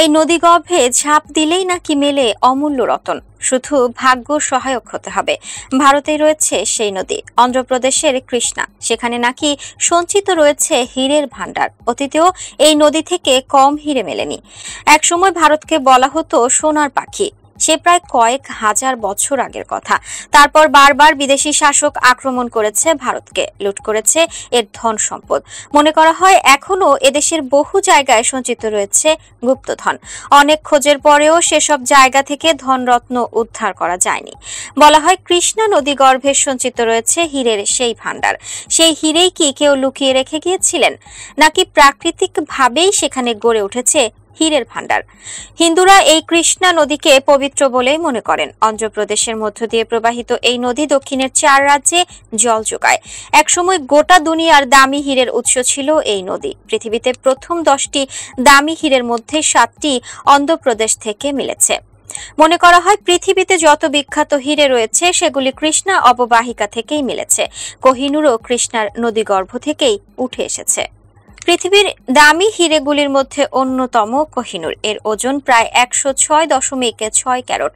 এই নদী গভে ঝাঁপ দিলেই নাকি মেলে অমূল্য রতন শুধু ভাগ্য সহায়ক হতে হবে ভারতে রয়েছে সেই নদী অন্ধ্রপ্রদেশের কৃষ্ণা সেখানে নাকি সঞ্চিত রয়েছে হীরের ভাণ্ডার অতীতেও এই নদী থেকে কম হীরে মেলেনি একসময় ভারতকে বলা হতো সোনার পাখি সে প্রায় কয়েক হাজার বছর আগের কথা তারপর বারবার বিদেশি শাসক আক্রমণ করেছে ভারতকে লুট করেছে এর ধন সম্পদ মনে করা হয় এখনও এদেশের বহু জায়গায় সঞ্চিত রয়েছে গুপ্তধন অনেক খোঁজের পরেও সেসব জায়গা থেকে ধনরত্ন উদ্ধার করা যায়নি বলা হয় কৃষ্ণা নদী গর্ভে সঞ্চিত রয়েছে হীরের সেই ভাণ্ডার সেই হীরেই কি কেউ লুকিয়ে রেখে গিয়েছিলেন নাকি প্রাকৃতিকভাবেই সেখানে গড়ে উঠেছে হীরের ভান্ডার হিন্দুরা এই কৃষ্ণা নদীকে পবিত্র বলেই মনে করেন অন্ধ্রপ্রদেশের মধ্য দিয়ে প্রবাহিত এই নদী দক্ষিণের চার রাজ্যে জল যোগায় একসময় গোটা দুনিয়ার দামি হীরের উৎস ছিল এই নদী পৃথিবীতে প্রথম দশটি দামি হীরের মধ্যে সাতটি অন্ধ্রপ্রদেশ থেকে মিলেছে মনে করা হয় পৃথিবীতে যত বিখ্যাত হীরে রয়েছে সেগুলি কৃষ্ণা অববাহিকা থেকেই মিলেছে কোহিনুরও কৃষ্ণার নদীগর্ভ থেকেই উঠে এসেছে পৃথিবীর দামি হিরেগুলির মধ্যে অন্যতম কোহিনুর এর ওজন প্রায় একশো ছয় দশমিক ছয় ক্যারট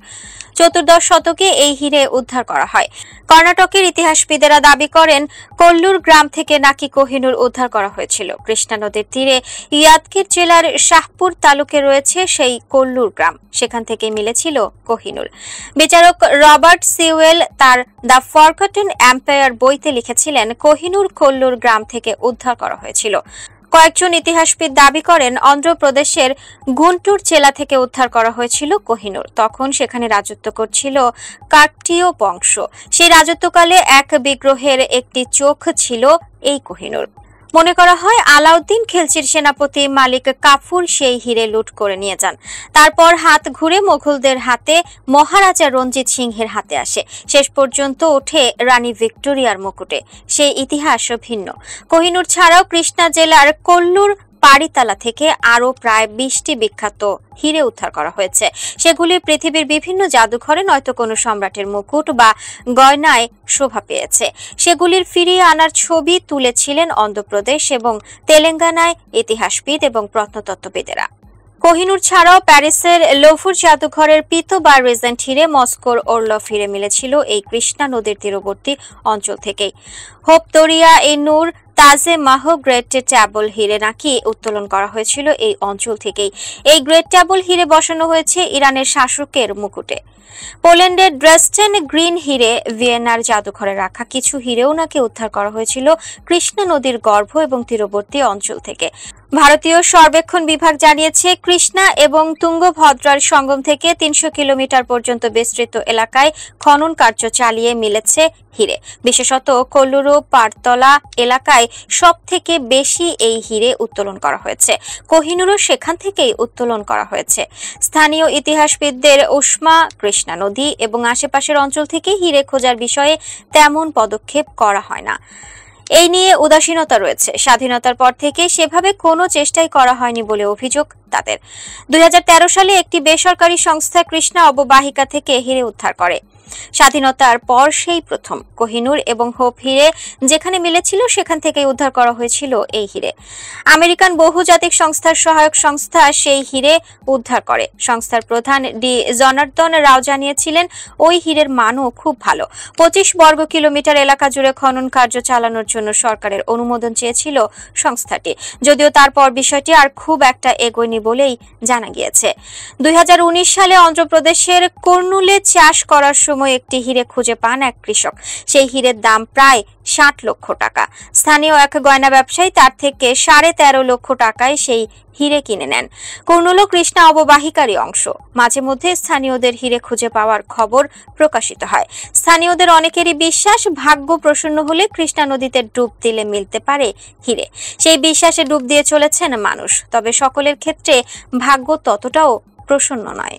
চতুর্দশ শতকে এই হিরে উদ্ধার করা হয় কর্ণাটকের ইতিহাসবিদেরা দাবি করেন কল্লুর গ্রাম থেকে নাকি কোহিনুর উদ্ধার করা হয়েছিল কৃষ্ণা নদীর তীরে ইয়াদকির জেলার শাহপুর তালুকে রয়েছে সেই কল্লুর গ্রাম সেখান থেকে মিলেছিল কোহিনুর বিচারক রবার্ট সিওয়েল তার দ্য ফরকটন অ্যাম্পায়ার বইতে লিখেছিলেন কোহিনুর কল্লুর গ্রাম থেকে উদ্ধার করা হয়েছিল কয়েকজন ইতিহাসবিদ দাবি করেন অন্ধ্রপ্রদেশের গুন্টুর জেলা থেকে উদ্ধার করা হয়েছিল কোহিনুর তখন সেখানে রাজত্ব করছিল কাটটিও বংশ সেই রাজত্বকালে এক বিগ্রহের একটি চোখ ছিল এই কোহিনুর মনে করা হয় আলাউদ্দিন খেলচির সেনাপতি মালিক কাফুর সেই হিরে লুট করে নিয়ে যান তারপর হাত ঘুরে মুঘলদের হাতে মহারাজা রঞ্জিত সিংহের হাতে আসে শেষ পর্যন্ত ওঠে রানী ভিক্টোরিয়ার মুকুটে সেই ইতিহাস ভিন্ন কোহিনুর ছাড়াও কৃষ্ণা জেলার কল্লুর পাড়িতালা থেকে আরও প্রায় বিশটি বিখ্যাত হিরে উদ্ধার করা হয়েছে সেগুলি পৃথিবীর বিভিন্ন জাদুঘরে নয়তো কোনো সম্রাটের মুকুট বা গয়নায় শোভা পেয়েছে সেগুলির ফিরিয়ে আনার ছবি তুলেছিলেন অন্ধ্রপ্রদেশ এবং তেলেঙ্গানায় ইতিহাসবিদ এবং প্রত্নতত্ত্ববিদেরা কোহিনুর ছাড়াও প্যারিসের লোফুর জাদুঘরের পিত বা রেজেন্ট হিরে মস্কোর ওরল ফিরে মিলেছিল এই কৃষ্ণা নদীর তীরবর্তী অঞ্চল থেকেই হোপতরিয়া এ নূর মাহ গ্রেট ট্যাবল হিরে নাকি উত্তোলন করা হয়েছিল এই অঞ্চল থেকেই এই গ্রেট ট্যাবল হিরে বসানো হয়েছে ইরানের শাসকের মুকুটে পোল্যান্ডের ড্রেস্টেন গ্রিন হিরে ভিয়েনার জাদুঘরে রাখা কিছু হিরেও নাকি উদ্ধার করা হয়েছিল কৃষ্ণা নদীর গর্ভ এবং তীরবর্তী অঞ্চল থেকে ভারতীয় সর্বেক্ষণ বিভাগ জানিয়েছে কৃষ্ণা এবং তুঙ্গভদ্রার সঙ্গম থেকে তিনশো কিলোমিটার পর্যন্ত বিস্তৃত এলাকায় খনন কার্য চালিয়ে মিলেছে হিরে বিশেষত কল্লুরু পারতলা এলাকায় সব থেকে বেশি এই হিরে উত্তোলন করা হয়েছে কোহিনুরও সেখান থেকেই উত্তোলন করা হয়েছে স্থানীয় ইতিহাসবিদদের উষ্মা কৃষ্ণা নদী এবং আশেপাশের অঞ্চল থেকে হিরে খোঁজার বিষয়ে তেমন পদক্ষেপ করা হয় না এই নিয়ে উদাসীনতা রয়েছে স্বাধীনতার পর থেকে সেভাবে কোনো চেষ্টাই করা হয়নি বলে অভিযোগ তাদের দুই সালে একটি বেসরকারি সংস্থা কৃষ্ণা অববাহিকা থেকে হিরে উদ্ধার করে স্বাধীনতার পর সেই প্রথম কোহিনুর এবং হোপ হিরে যেখানে মিলেছিল সেখান থেকে উদ্ধার করা হয়েছিল এই হিরে আমেরিকান বহুজাতিক সংস্থার সহায়ক সংস্থা সেই হিরে উদ্ধার করে সংস্থার প্রধান ডি জনার্দন রাও জানিয়েছিলেন ওই হিরের মানও খুব ভালো পঁচিশ বর্গ কিলোমিটার এলাকা জুড়ে খনন কার্য চালানোর জন্য সরকারের অনুমোদন চেয়েছিল সংস্থাটি যদিও তারপর বিষয়টি আর খুব একটা এগোয়নি বলেই জানা গিয়েছে দুই সালে অন্ধ্রপ্রদেশের কর্নুলে চাষ করার সময় সময় একটি হিরে খুঁজে পান এক কৃষক সেই হিরের দাম প্রায় ষাট লক্ষ টাকা স্থানীয় এক গয়না ব্যবসায়ী তার থেকে সাড়ে তেরো লক্ষ টাকায় সেই হিরে কিনে নেন কর্ণল কৃষ্ণা অববাহিকারী অংশ মাঝে মধ্যে স্থানীয়দের হিরে খুঁজে পাওয়ার খবর প্রকাশিত হয় স্থানীয়দের অনেকেরই বিশ্বাস ভাগ্য প্রসন্ন হলে কৃষ্ণা নদীতে ডুব দিলে মিলতে পারে হিরে সেই বিশ্বাসে ডুব দিয়ে চলেছেন মানুষ তবে সকলের ক্ষেত্রে ভাগ্য ততটাও প্রসন্ন নয়